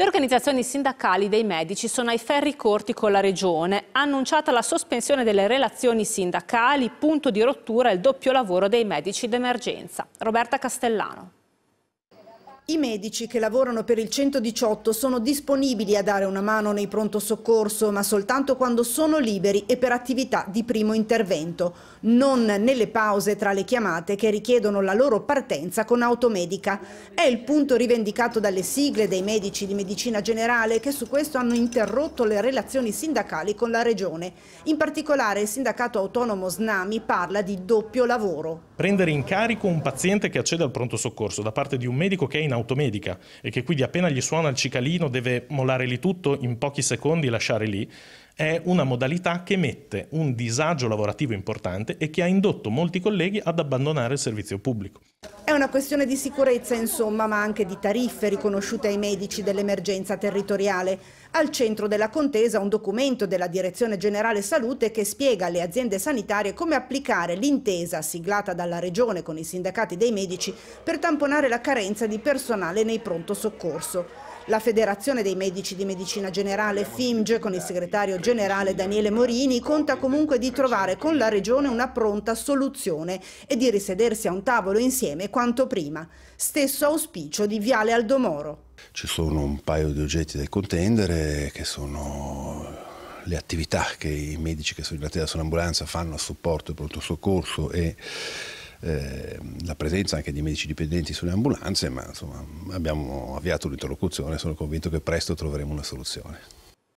Le organizzazioni sindacali dei medici sono ai ferri corti con la Regione. Annunciata la sospensione delle relazioni sindacali, punto di rottura il doppio lavoro dei medici d'emergenza. Roberta Castellano. I medici che lavorano per il 118 sono disponibili a dare una mano nei pronto soccorso, ma soltanto quando sono liberi e per attività di primo intervento, non nelle pause tra le chiamate che richiedono la loro partenza con automedica. È il punto rivendicato dalle sigle dei medici di medicina generale che su questo hanno interrotto le relazioni sindacali con la Regione. In particolare il sindacato autonomo SNAMI parla di doppio lavoro prendere in carico un paziente che accede al pronto soccorso da parte di un medico che è in automedica e che quindi appena gli suona il cicalino deve molare lì tutto in pochi secondi lasciare lì, è una modalità che mette un disagio lavorativo importante e che ha indotto molti colleghi ad abbandonare il servizio pubblico. È una questione di sicurezza insomma, ma anche di tariffe riconosciute ai medici dell'emergenza territoriale. Al centro della contesa un documento della Direzione Generale Salute che spiega alle aziende sanitarie come applicare l'intesa siglata dalla Regione con i sindacati dei medici per tamponare la carenza di personale nei pronto soccorso. La Federazione dei Medici di Medicina Generale FIMGE con il segretario generale Daniele Morini conta comunque di trovare con la Regione una pronta soluzione e di risedersi a un tavolo insieme quanto prima. Stesso auspicio di Viale Aldomoro. Ci sono un paio di oggetti da contendere che sono le attività che i medici che sono in attesa sull'ambulanza fanno a supporto e pronto soccorso e Ehm, la presenza anche di medici dipendenti sulle ambulanze, ma insomma abbiamo avviato l'interlocuzione, sono convinto che presto troveremo una soluzione.